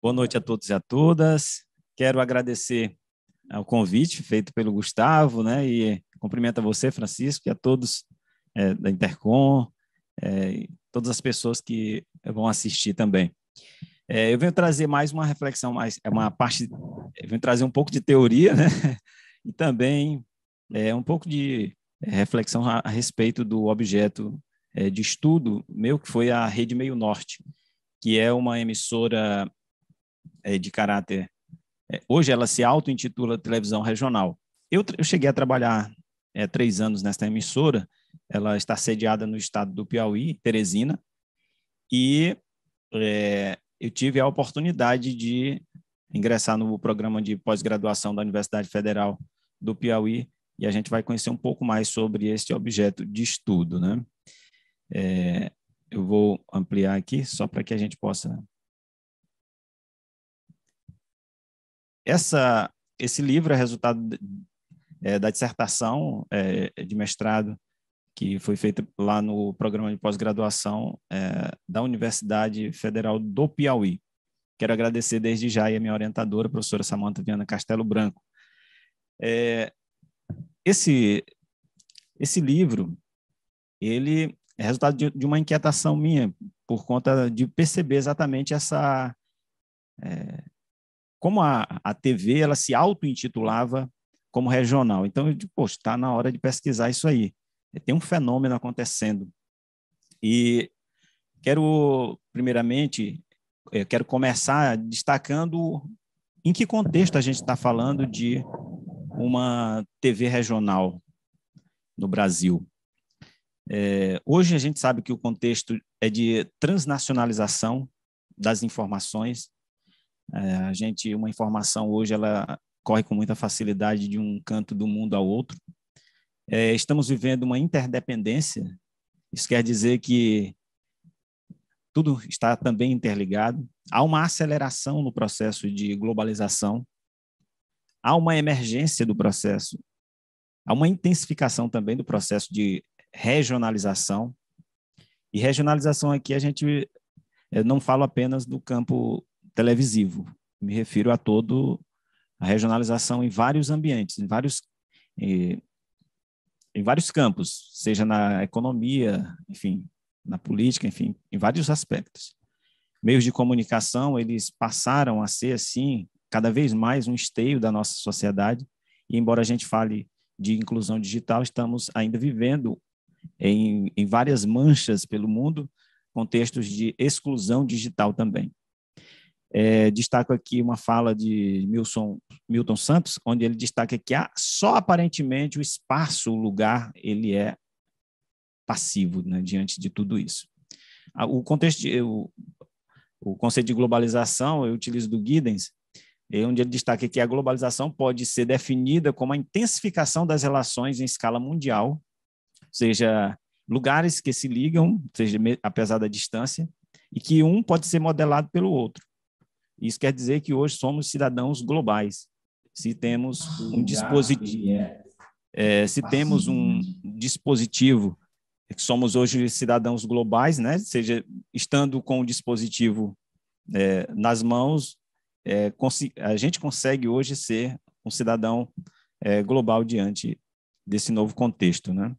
Boa noite a todos e a todas. Quero agradecer ah, o convite feito pelo Gustavo, né? E cumprimento a você, Francisco, e a todos é, da Intercom, é, todas as pessoas que vão assistir também. É, eu venho trazer mais uma reflexão, mais é uma parte, eu venho trazer um pouco de teoria, né? E também é, um pouco de reflexão a, a respeito do objeto é, de estudo meu, que foi a Rede Meio Norte, que é uma emissora é, de caráter. É, hoje ela se auto-intitula televisão regional. Eu, eu, cheguei a trabalhar é, três anos nesta emissora, ela está sediada no estado do Piauí, Teresina, e é, eu tive a oportunidade de ingressar no programa de pós-graduação da Universidade Federal do Piauí, e a gente vai conhecer um pouco mais sobre este objeto de estudo. Né? É, eu vou ampliar aqui só para que a gente possa Essa, esse livro é resultado é, da dissertação é, de mestrado que foi feita lá no programa de pós-graduação é, da Universidade Federal do Piauí. Quero agradecer desde já a minha orientadora, a professora Samanta Viana Castelo Branco. É, esse, esse livro, ele é resultado de, de, uma inquietação minha, por conta de perceber exatamente essa, é, como a, a TV ela se auto-intitulava como regional. Então, eu digo, poxa, está na hora de pesquisar isso aí. É, tem um fenômeno acontecendo. E quero, primeiramente, é, quero começar destacando em que contexto a gente está falando de uma TV regional no Brasil. É, hoje a gente sabe que o contexto é de transnacionalização das informações, é, a gente, uma informação hoje, ela corre com muita facilidade de um canto do mundo ao outro. É, estamos vivendo uma interdependência. Isso quer dizer que tudo está também interligado. Há uma aceleração no processo de globalização. Há uma emergência do processo. Há uma intensificação também do processo de regionalização. E regionalização aqui a gente não falo apenas do campo televisivo. Me refiro a todo a regionalização em vários ambientes, em vários eh, em, vários campos, seja na economia, enfim, na política, enfim, em vários aspectos. Meios de comunicação, eles passaram a ser assim, cada vez mais um esteio da nossa sociedade, e embora a gente fale de inclusão digital, estamos ainda vivendo em, em várias manchas pelo mundo contextos de exclusão digital também. É, destaco aqui uma fala de Milson, Milton Santos, onde ele destaca que há, só aparentemente o espaço, o lugar, ele é passivo né, diante de tudo isso. Ah, o contexto, de, o, o conceito de globalização, eu utilizo do Giddens, é onde ele destaca que a globalização pode ser definida como a intensificação das relações em escala mundial, ou seja, lugares que se ligam, seja apesar da distância, e que um pode ser modelado pelo outro. Isso quer dizer que hoje somos cidadãos globais. Se temos ah, é. É, um dispositivo, é, se temos um dispositivo que somos hoje cidadãos globais, né? Seja estando com o dispositivo é, nas mãos, é, a gente consegue hoje ser um cidadão é, global diante desse novo contexto, né?